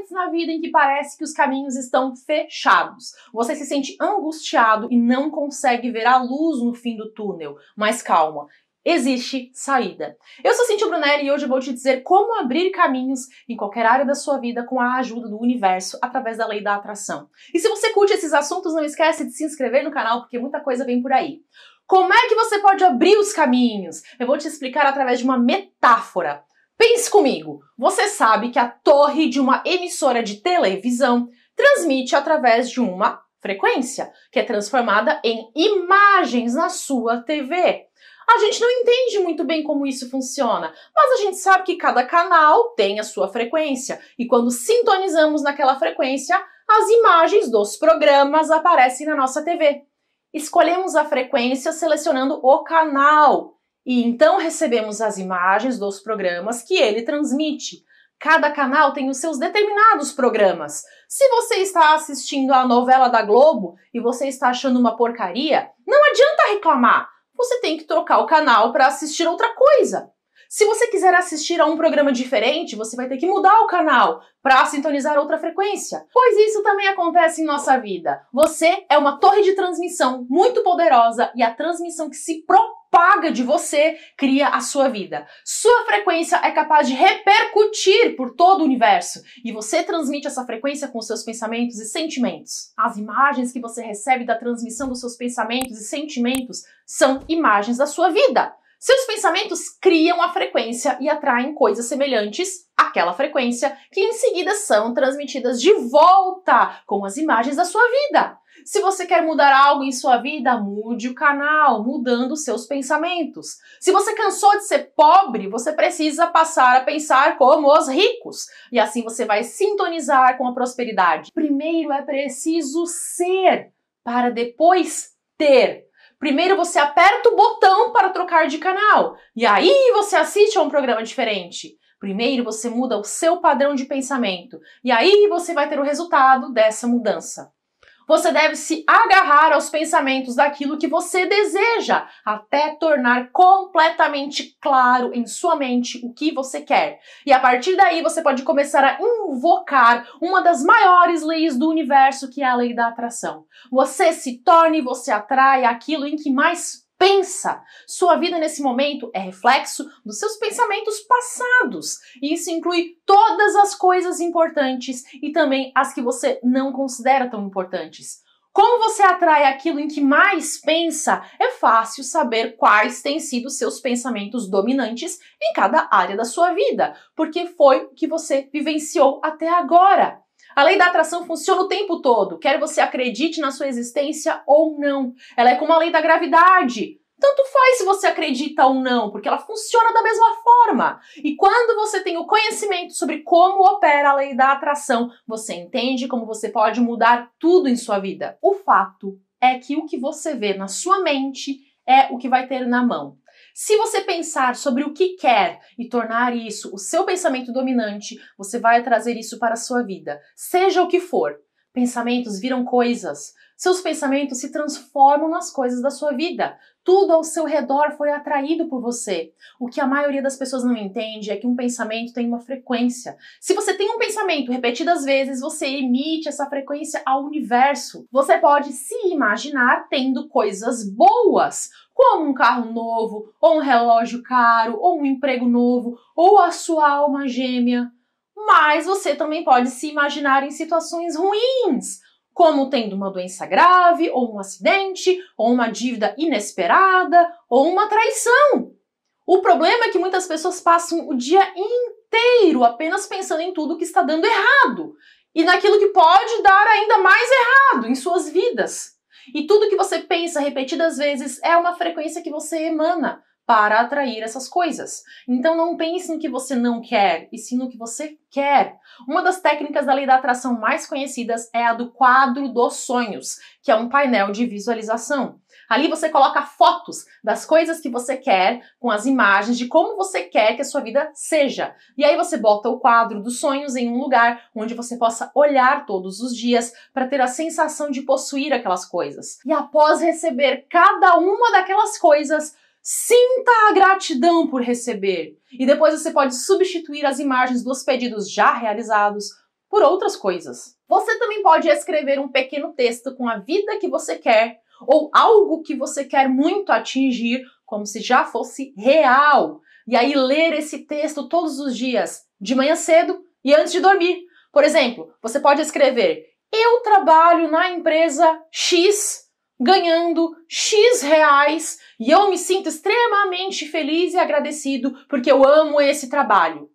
momentos na vida em que parece que os caminhos estão fechados. Você se sente angustiado e não consegue ver a luz no fim do túnel. Mas calma, existe saída. Eu sou Cintia Brunelli e hoje vou te dizer como abrir caminhos em qualquer área da sua vida com a ajuda do universo através da lei da atração. E se você curte esses assuntos, não esquece de se inscrever no canal porque muita coisa vem por aí. Como é que você pode abrir os caminhos? Eu vou te explicar através de uma metáfora. Pense comigo, você sabe que a torre de uma emissora de televisão transmite através de uma frequência, que é transformada em imagens na sua TV. A gente não entende muito bem como isso funciona, mas a gente sabe que cada canal tem a sua frequência e quando sintonizamos naquela frequência, as imagens dos programas aparecem na nossa TV. Escolhemos a frequência selecionando o canal e então recebemos as imagens dos programas que ele transmite. Cada canal tem os seus determinados programas. Se você está assistindo a novela da Globo e você está achando uma porcaria, não adianta reclamar. Você tem que trocar o canal para assistir outra coisa. Se você quiser assistir a um programa diferente, você vai ter que mudar o canal para sintonizar outra frequência. Pois isso também acontece em nossa vida. Você é uma torre de transmissão muito poderosa e a transmissão que se propõe apaga de você, cria a sua vida. Sua frequência é capaz de repercutir por todo o universo e você transmite essa frequência com seus pensamentos e sentimentos. As imagens que você recebe da transmissão dos seus pensamentos e sentimentos são imagens da sua vida. Seus pensamentos criam a frequência e atraem coisas semelhantes àquela frequência, que em seguida são transmitidas de volta com as imagens da sua vida. Se você quer mudar algo em sua vida, mude o canal, mudando seus pensamentos. Se você cansou de ser pobre, você precisa passar a pensar como os ricos. E assim você vai sintonizar com a prosperidade. Primeiro é preciso ser para depois ter. Primeiro você aperta o botão para trocar de canal e aí você assiste a um programa diferente. Primeiro você muda o seu padrão de pensamento e aí você vai ter o resultado dessa mudança. Você deve se agarrar aos pensamentos daquilo que você deseja, até tornar completamente claro em sua mente o que você quer. E a partir daí você pode começar a invocar uma das maiores leis do universo, que é a lei da atração. Você se torna e você atrai aquilo em que mais pensa. Sua vida nesse momento é reflexo dos seus pensamentos passados, e isso inclui todas as coisas importantes e também as que você não considera tão importantes. Como você atrai aquilo em que mais pensa, é fácil saber quais têm sido seus pensamentos dominantes em cada área da sua vida, porque foi o que você vivenciou até agora. A lei da atração funciona o tempo todo, quer você acredite na sua existência ou não. Ela é como a lei da gravidade. Tanto faz se você acredita ou não, porque ela funciona da mesma forma. E quando você tem o conhecimento sobre como opera a lei da atração, você entende como você pode mudar tudo em sua vida. O fato é que o que você vê na sua mente é o que vai ter na mão. Se você pensar sobre o que quer e tornar isso o seu pensamento dominante, você vai trazer isso para a sua vida, seja o que for. Pensamentos viram coisas. Seus pensamentos se transformam nas coisas da sua vida. Tudo ao seu redor foi atraído por você. O que a maioria das pessoas não entende é que um pensamento tem uma frequência. Se você tem um pensamento repetidas vezes, você emite essa frequência ao universo. Você pode se imaginar tendo coisas boas, como um carro novo, ou um relógio caro, ou um emprego novo, ou a sua alma gêmea. Mas você também pode se imaginar em situações ruins como tendo uma doença grave, ou um acidente, ou uma dívida inesperada, ou uma traição. O problema é que muitas pessoas passam o dia inteiro apenas pensando em tudo que está dando errado e naquilo que pode dar ainda mais errado em suas vidas. E tudo que você pensa repetidas vezes é uma frequência que você emana para atrair essas coisas. Então não pense no que você não quer, e sim no que você quer. Uma das técnicas da lei da atração mais conhecidas é a do quadro dos sonhos, que é um painel de visualização. Ali você coloca fotos das coisas que você quer, com as imagens de como você quer que a sua vida seja. E aí você bota o quadro dos sonhos em um lugar onde você possa olhar todos os dias para ter a sensação de possuir aquelas coisas. E após receber cada uma daquelas coisas, Sinta a gratidão por receber. E depois você pode substituir as imagens dos pedidos já realizados por outras coisas. Você também pode escrever um pequeno texto com a vida que você quer ou algo que você quer muito atingir, como se já fosse real. E aí ler esse texto todos os dias, de manhã cedo e antes de dormir. Por exemplo, você pode escrever: Eu trabalho na empresa X ganhando X reais e eu me sinto extremamente feliz e agradecido porque eu amo esse trabalho.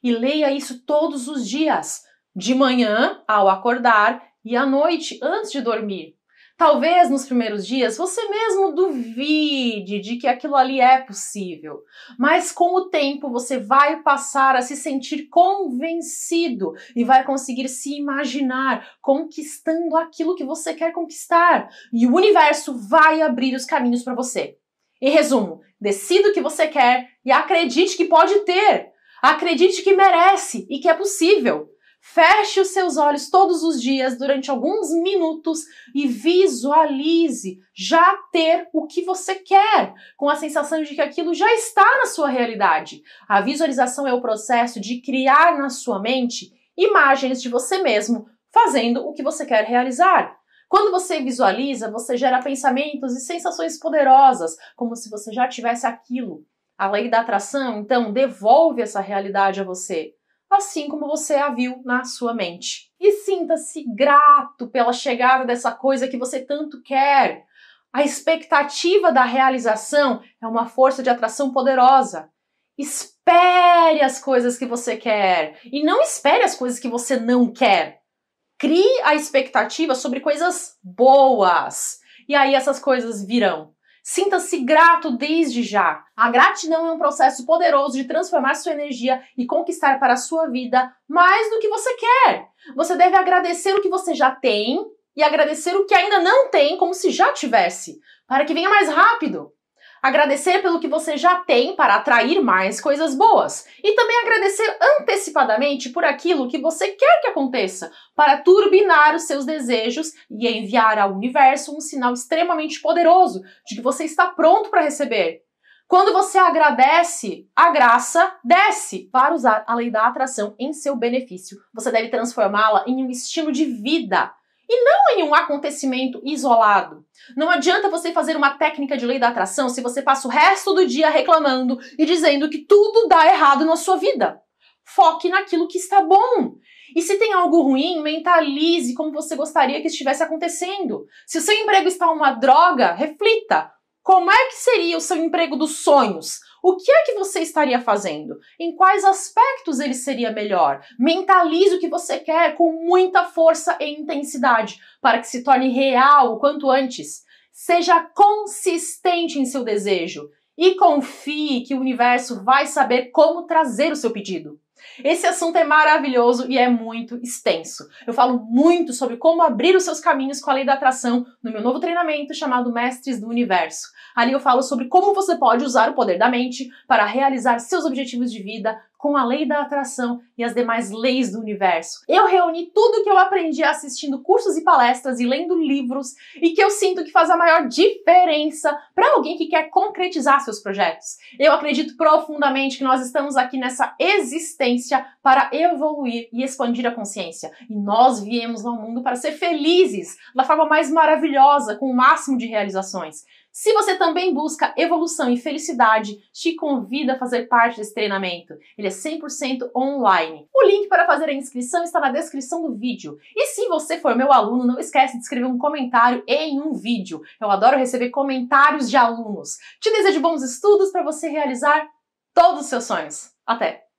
E leia isso todos os dias, de manhã ao acordar e à noite antes de dormir. Talvez nos primeiros dias você mesmo duvide de que aquilo ali é possível, mas com o tempo você vai passar a se sentir convencido e vai conseguir se imaginar conquistando aquilo que você quer conquistar, e o universo vai abrir os caminhos para você. Em resumo, decida o que você quer e acredite que pode ter, acredite que merece e que é possível. Feche os seus olhos todos os dias durante alguns minutos e visualize já ter o que você quer, com a sensação de que aquilo já está na sua realidade. A visualização é o processo de criar na sua mente imagens de você mesmo fazendo o que você quer realizar. Quando você visualiza, você gera pensamentos e sensações poderosas, como se você já tivesse aquilo. A lei da atração, então, devolve essa realidade a você assim como você a viu na sua mente. E sinta-se grato pela chegada dessa coisa que você tanto quer. A expectativa da realização é uma força de atração poderosa. Espere as coisas que você quer e não espere as coisas que você não quer. Crie a expectativa sobre coisas boas e aí essas coisas virão. Sinta-se grato desde já. A gratidão é um processo poderoso de transformar sua energia e conquistar para a sua vida mais do que você quer. Você deve agradecer o que você já tem e agradecer o que ainda não tem como se já tivesse, para que venha mais rápido agradecer pelo que você já tem para atrair mais coisas boas e também agradecer antecipadamente por aquilo que você quer que aconteça para turbinar os seus desejos e enviar ao universo um sinal extremamente poderoso de que você está pronto para receber. Quando você agradece, a graça desce. Para usar a lei da atração em seu benefício, você deve transformá-la em um estilo de vida e não em um acontecimento isolado. Não adianta você fazer uma técnica de lei da atração se você passa o resto do dia reclamando e dizendo que tudo dá errado na sua vida. Foque naquilo que está bom. E se tem algo ruim, mentalize como você gostaria que estivesse acontecendo. Se o seu emprego está uma droga, reflita como é que seria o seu emprego dos sonhos? O que é que você estaria fazendo? Em quais aspectos ele seria melhor? Mentalize o que você quer com muita força e intensidade para que se torne real o quanto antes. Seja consistente em seu desejo e confie que o universo vai saber como trazer o seu pedido. Esse assunto é maravilhoso e é muito extenso. Eu falo muito sobre como abrir os seus caminhos com a lei da atração no meu novo treinamento chamado Mestres do Universo. Ali eu falo sobre como você pode usar o poder da mente para realizar seus objetivos de vida, com a lei da atração e as demais leis do universo. Eu reuni tudo que eu aprendi assistindo cursos e palestras e lendo livros e que eu sinto que faz a maior diferença para alguém que quer concretizar seus projetos. Eu acredito profundamente que nós estamos aqui nessa existência para evoluir e expandir a consciência. E nós viemos ao mundo para ser felizes da forma mais maravilhosa, com o máximo de realizações. Se você também busca evolução e felicidade, te convido a fazer parte desse treinamento. Ele é 100% online. O link para fazer a inscrição está na descrição do vídeo. E se você for meu aluno, não esquece de escrever um comentário em um vídeo. Eu adoro receber comentários de alunos. Te desejo bons estudos para você realizar todos os seus sonhos. Até!